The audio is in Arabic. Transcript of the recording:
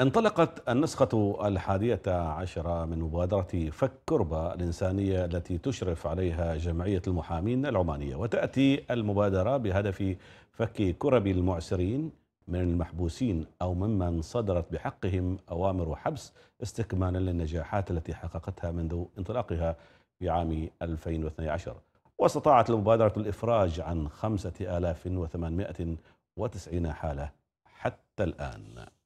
انطلقت النسخة الحادية عشرة من مبادرة فك كربة الإنسانية التي تشرف عليها جمعية المحامين العمانية وتأتي المبادرة بهدف فك كرب المعسرين من المحبوسين أو ممن صدرت بحقهم أوامر حبس استكمالا للنجاحات التي حققتها منذ انطلاقها في عام 2012 واستطاعت المبادرة الإفراج عن 5890 حالة حتى الآن